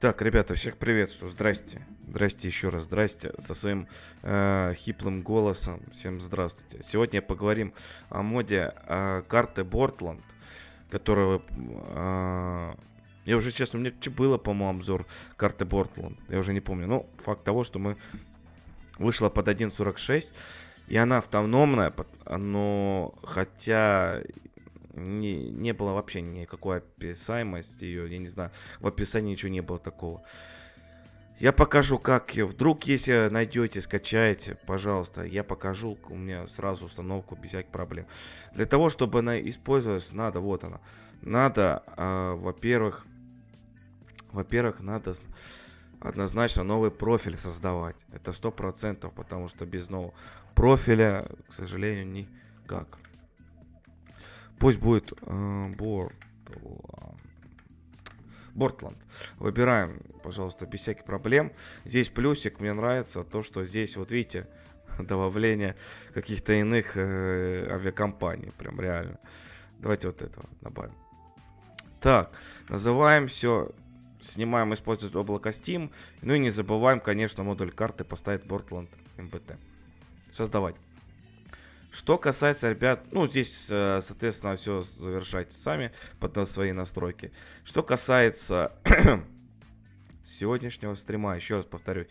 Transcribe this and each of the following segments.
Так, ребята, всех приветствую. Здрасте. Здрасте еще раз. Здрасте со своим э, хиплым голосом. Всем здравствуйте. Сегодня поговорим о моде э, карты Бортланд, которую э, я уже, честно, у меня было, по-моему, обзор карты Бортланд. Я уже не помню. Но ну, факт того, что мы вышла под 1.46, и она автономная, но хотя не, не было вообще никакой описаемости ее, я не знаю, в описании ничего не было такого. Я покажу, как ее. Вдруг, если найдете, скачаете, пожалуйста, я покажу. У меня сразу установку без всяких проблем. Для того, чтобы она использовалась, надо, вот она. Надо, э, во-первых, во-первых, надо однозначно новый профиль создавать. Это сто процентов, потому что без нового профиля, к сожалению, никак. Пусть будет э, Бортланд. Э, Бортланд. Выбираем, пожалуйста, без всяких проблем. Здесь плюсик, мне нравится то, что здесь, вот видите, добавление каких-то иных э, авиакомпаний, прям реально. Давайте вот этого добавим. Так, называем все, снимаем, используем облако Steam. Ну и не забываем, конечно, модуль карты поставить Бортланд MBT. Создавать. Что касается, ребят, ну, здесь, э, соответственно, все завершайте сами под свои настройки. Что касается сегодняшнего стрима, еще раз повторюсь,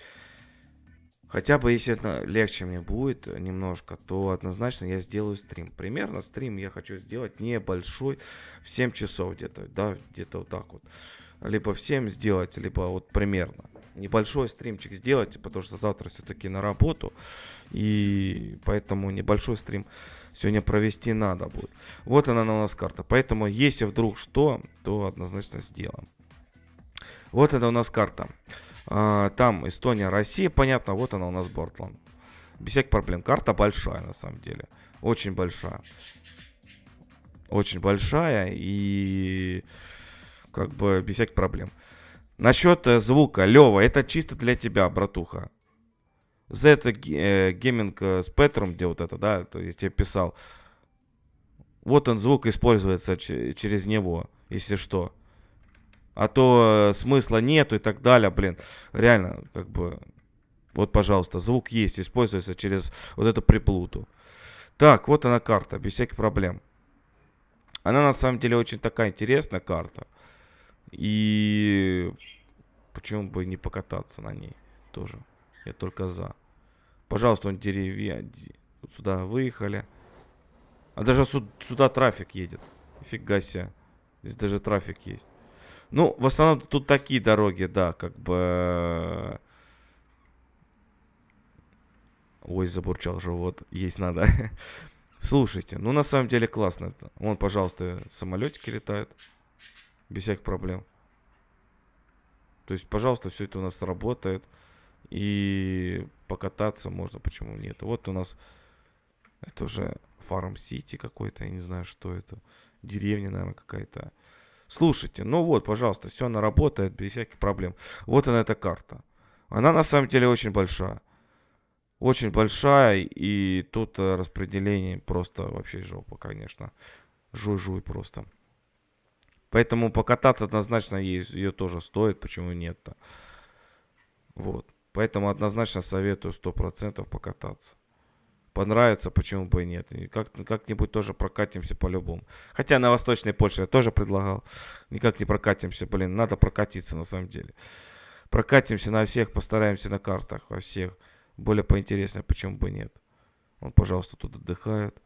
Хотя бы если это легче мне будет немножко, то однозначно я сделаю стрим. Примерно стрим я хочу сделать небольшой в 7 часов где-то, да, где-то вот так вот. Либо в 7 сделать, либо вот примерно небольшой стримчик сделать, потому типа, что завтра все-таки на работу, и поэтому небольшой стрим сегодня провести надо будет. Вот она у нас карта, поэтому если вдруг что, то однозначно сделаем. Вот это у нас карта. А, там Эстония, Россия, понятно, вот она у нас Бортланд. Без всяких проблем. Карта большая, на самом деле. Очень большая. Очень большая и как бы без всяких проблем. Насчет э, звука, Лева, это чисто для тебя, братуха. Z Gaming Spectrum, где вот это, да, то есть я писал. Вот он, звук используется через него, если что. А то э, смысла нету и так далее, блин. Реально, как бы... Вот, пожалуйста, звук есть, используется через вот эту приплуту. Так, вот она карта, без всяких проблем. Она на самом деле очень такая интересная карта. И почему бы не покататься на ней тоже. Я только за. Пожалуйста, он деревья. Сюда выехали. А даже суд, сюда трафик едет. Фига себе. Здесь даже трафик есть. Ну, в основном тут такие дороги, да, как бы... Э, ой, забурчал живот. Есть надо. Слушайте, ну на самом деле классно это. Вон, пожалуйста, самолетики летают без всяких проблем. То есть, пожалуйста, все это у нас работает. И покататься можно, почему нет. Вот у нас это уже фарм-сити какой-то, я не знаю, что это. Деревня, наверное, какая-то. Слушайте, ну вот, пожалуйста, все она работает без всяких проблем. Вот она эта карта. Она на самом деле очень большая. Очень большая, и тут э, распределение просто вообще жопа, конечно. Жуй-жуй просто. Поэтому покататься однозначно ее тоже стоит, почему нет-то. Вот. Поэтому однозначно советую 100% покататься. Понравится, почему бы и нет. И как, как-нибудь тоже прокатимся по-любому. Хотя на Восточной Польше я тоже предлагал. Никак не прокатимся. Блин, надо прокатиться на самом деле. Прокатимся на всех, постараемся на картах во всех. Более поинтереснее, почему бы нет. Он, пожалуйста, тут отдыхает.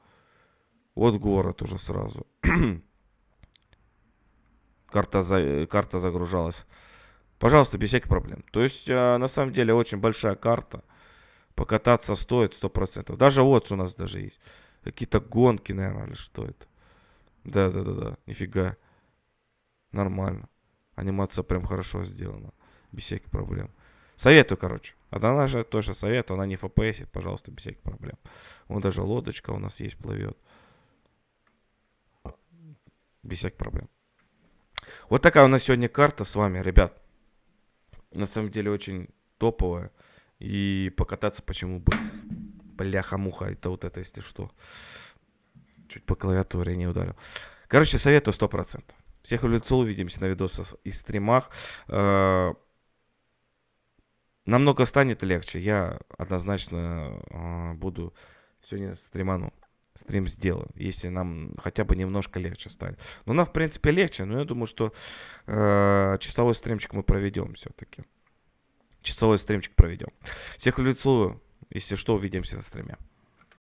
Вот город уже сразу. карта, за, карта загружалась. Пожалуйста, без всяких проблем. То есть, э, на самом деле, очень большая карта. Покататься стоит 100%. Даже вот у нас даже есть. Какие-то гонки, наверное, или что это. Да-да-да-да, нифига. Нормально. Анимация прям хорошо сделана. Без всяких проблем. Советую, короче. она же тоже советую, она не фпсит, пожалуйста, без всяких проблем. Вон даже лодочка у нас есть, плывет. Без всяких проблем. Вот такая у нас сегодня карта с вами, ребят. На самом деле очень топовая. И покататься почему бы. Бляха-муха, это вот это, если что. Чуть по клавиатуре не ударил. Короче, советую 100%. Всех лицо увидимся на видосах и стримах. Э, намного станет легче. Я однозначно э, буду сегодня стриману стрим сделаем, если нам хотя бы немножко легче станет. Но ну, нам, в принципе, легче, но я думаю, что э, часовой стримчик мы проведем все-таки. Часовой стримчик проведем. Всех люцую. Если что, увидимся на стриме.